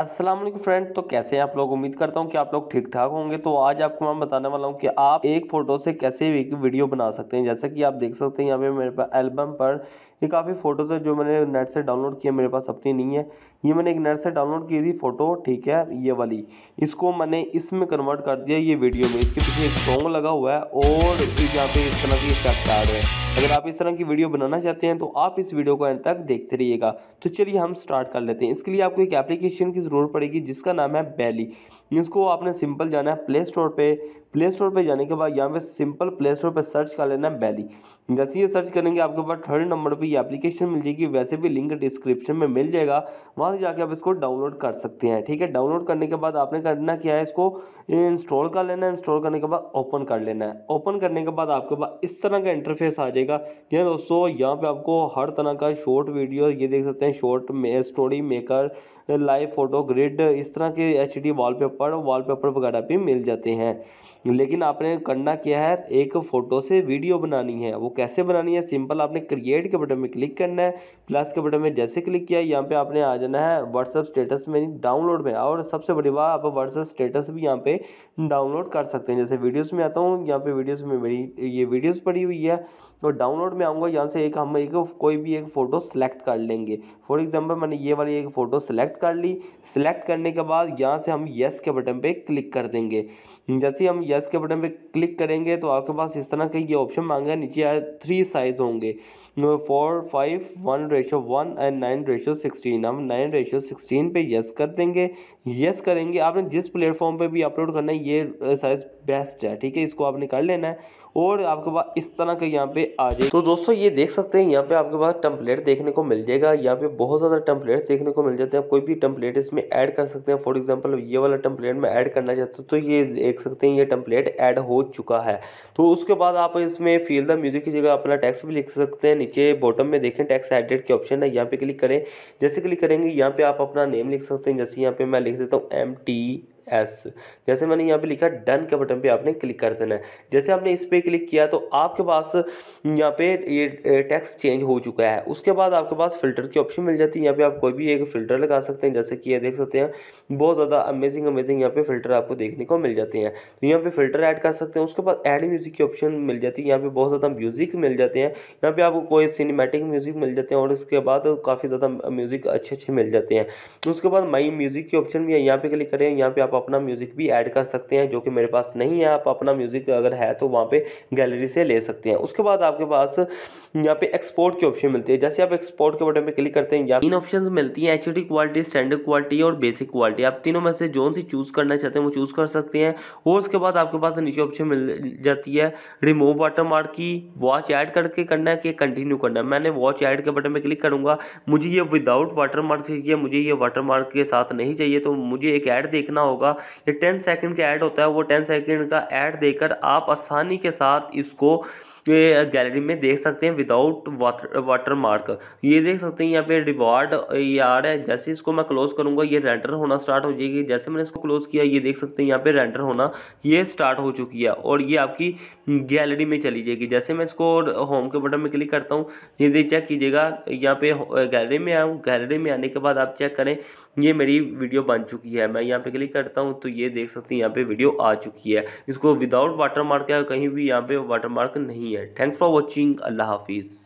Aslam friend तो कैसे हैं आप लोग उम्मीद करता हूँ कि आप लोग ठीक ठाक होंगे तो आज आपको मैं बताने वाला हूँ कि आप एक फ़ोटो से कैसे एक वीडियो बना सकते हैं जैसे कि आप देख सकते हैं यहाँ पे मेरे पास एल्बम पर ये काफ़ी फ़ोटोज़ है जो मैंने नेट से डाउनलोड किया मेरे पास अपनी नहीं है ये मैंने एक नेट से डाउनलोड की थी फ़ोटो ठीक है ये वाली इसको मैंने इसमें कन्वर्ट कर दिया ये वीडियो में इसके पीछे एक सॉन्ग लगा हुआ है और यहाँ पे इस तरह की इफेक्ट आ रहे हैं अगर आप इस तरह की वीडियो बनाना चाहते हैं तो आप इस वीडियो को अंत तक देखते रहिएगा तो चलिए हम स्टार्ट कर लेते हैं इसके लिए आपको एक एप्लीकेशन की ज़रूरत पड़ेगी जिसका नाम है बैली इसको आपने सिंपल जाना है प्ले स्टोर पे प्ले स्टोर पे जाने के बाद यहाँ पे सिंपल प्ले स्टोर पे सर्च कर लेना है बैली जैसे ये सर्च करेंगे आपके पास थर्ड नंबर पे ये एप्लीकेशन मिल जाएगी वैसे भी लिंक डिस्क्रिप्शन में मिल जाएगा वहाँ से जाके आप इसको डाउनलोड कर सकते हैं ठीक है डाउनलोड करने के बाद आपने करना क्या है इसको इंस्टॉल कर लेना है इंस्टॉल करने के बाद ओपन कर लेना है ओपन करने के बाद आपके पास इस तरह का इंटरफेस आ जाएगा या दोस्तों यहाँ पर आपको हर तरह का शॉर्ट वीडियो ये देख सकते हैं short story maker live photo grid इस तरह के एच डी पेपर वॉलपेपर वगैरह भी मिल जाते हैं लेकिन आपने करना क्या है एक फ़ोटो से वीडियो बनानी है वो कैसे बनानी है सिंपल आपने क्रिएट के बटन में क्लिक करना है प्लस के बटन में जैसे क्लिक किया यहाँ पे आपने आ जाना है व्हाट्सअप स्टेटस में डाउनलोड में और सबसे बड़ी बात आप व्हाट्सअप स्टेटस भी यहाँ पे डाउनलोड कर सकते हैं जैसे वीडियोज में आता हूँ यहाँ पर वीडियोज में मेरी ये वीडियोज पड़ी हुई है तो डाउनलोड में आऊँगा यहाँ से एक हम एक कोई भी एक फ़ोटो सेलेक्ट कर लेंगे फॉर एग्जाम्पल मैंने ये वाली एक फ़ोटो सेलेक्ट कर ली सेलेक्ट करने के बाद यहाँ से हम येस के के बटन पे क्लिक कर देंगे जैसे हम यस के बटन पे क्लिक करेंगे तो आपके पास इस तरह का ये ऑप्शन मांगा नीचे थ्री साइज होंगे four five one ratio one and nine ratio sixteen हम नाइन रेशो सिक्सटीन पे यस कर देंगे यस करेंगे आपने जिस प्लेटफॉर्म पे भी अपलोड करना है ये साइज बेस्ट है ठीक है इसको आपने कर लेना है और आपके पास इस तरह का यहाँ पे आ जाए तो दोस्तों ये देख सकते हैं यहाँ पे आपके पास टम्पलेट देखने को मिल जाएगा यहाँ पे बहुत ज़्यादा टम्पलेट्स देखने को मिल जाते हैं आप कोई भी टम्पलेट इसमें ऐड कर सकते हैं फॉर एग्जांपल ये वाला टम्पलेट मैं ऐड करना चाहता हूँ तो ये देख सकते हैं ये टम्पलेट ऐड हो चुका है तो उसके बाद आप इसमें फील द म्यूज़िक की जगह अपना टैक्स भी लिख सकते हैं नीचे बॉटम में देखें टैक्स एडेड के ऑप्शन है यहाँ पे क्लिक करें जैसे क्लिक करेंगे यहाँ पे आप अपना नेम लिख सकते हैं जैसे यहाँ पे मैं लिख देता हूँ एम टी एस जैसे मैंने यहाँ पे लिखा डन के बटन पे आपने क्लिक कर देना है जैसे आपने इस पर क्लिक किया तो आपके पास यहाँ पे ये टेक्स्ट चेंज हो चुका है उसके बाद आपके पास फिल्टर की ऑप्शन मिल जाती है यहाँ पे आप कोई भी एक फ़िल्टर लगा सकते हैं जैसे कि ये देख सकते हैं बहुत ज़्यादा अमेजिंग अमेजिंग यहाँ पे फ़िल्टर आपको देखने को मिल जाते हैं तो यहाँ पे फ़िल्टर ऐड कर सकते हैं उसके बाद एड म्यूज़िक की ऑप्शन मिल जाती है यहाँ पे बहुत ज़्यादा म्यूज़िक मिल जाते हैं यहाँ पे आपको कोई सिनेमेटिक म्यूज़िक मिल जाते हैं और उसके बाद काफ़ी ज़्यादा म्यूज़िक अच्छे अच्छे मिल जाते हैं उसके बाद माई म्यूज़िक की ऑप्शन भी है यहाँ पे क्लिक करें यहाँ पे आप अपना म्यूज़िक भी ऐड कर सकते हैं जो कि मेरे पास नहीं है आप अपना म्यूज़िक अगर है तो वहाँ पे गैलरी से ले सकते हैं उसके बाद आपके पास यहाँ पे एक्सपोर्ट के ऑप्शन मिलती है जैसे आप एक्सपोर्ट के बटन पे क्लिक करते हैं यहाँ तीन ऑप्शन मिलती है एच क्वालिटी स्टैंडर्ड क्वालिटी और बेसिक क्वालिटी आप तीनों में से जोन सी चूज़ करना चाहते हैं वो चूज़ कर सकते हैं और उसके बाद आपके पास नीचे ऑप्शन मिल जाती है रिमूव वाटर मार्क की वॉच ऐड करके करना है कि कंटिन्यू करना है मैंने वॉच ऐड के बटन पर क्लिक करूँगा मुझे ये विदाउट वाटर मार्क चाहिए मुझे ये वाटर मार्क के साथ नहीं चाहिए तो मुझे एक ऐड देखना होगा होगा ये टेन सेकेंड का ऐड होता है वो टेन सेकेंड का ऐड देकर आप आसानी के साथ इसको जो ये गैलरी में देख सकते हैं विदाउट वाटर वाटर मार्क ये देख सकते हैं यहाँ पे रिवॉर्ड ये आ रहा है जैसे इसको मैं क्लोज करूँगा ये रेंटर होना स्टार्ट हो जाएगी जैसे मैंने इसको क्लोज किया ये देख सकते हैं यहाँ पे रेंटर होना ये स्टार्ट हो चुकी है और ये आपकी गैलरी में चली जाएगी जैसे मैं इसको होम के बटन में क्लिक करता हूँ ये चेक कीजिएगा यहाँ पे गैलरी में आऊँ गैलरी में आने के बाद आप चेक करें ये मेरी वीडियो बन चुकी है मैं यहाँ पे क्लिक करता हूँ तो ये देख सकते हैं यहाँ पे वीडियो आ चुकी है इसको विदाउट वाटर मार्क या कहीं भी यहाँ पे वाटर मार्क नहीं नहीं है थैंक्स फॉर वॉचिंग अल्लाह हाफिज़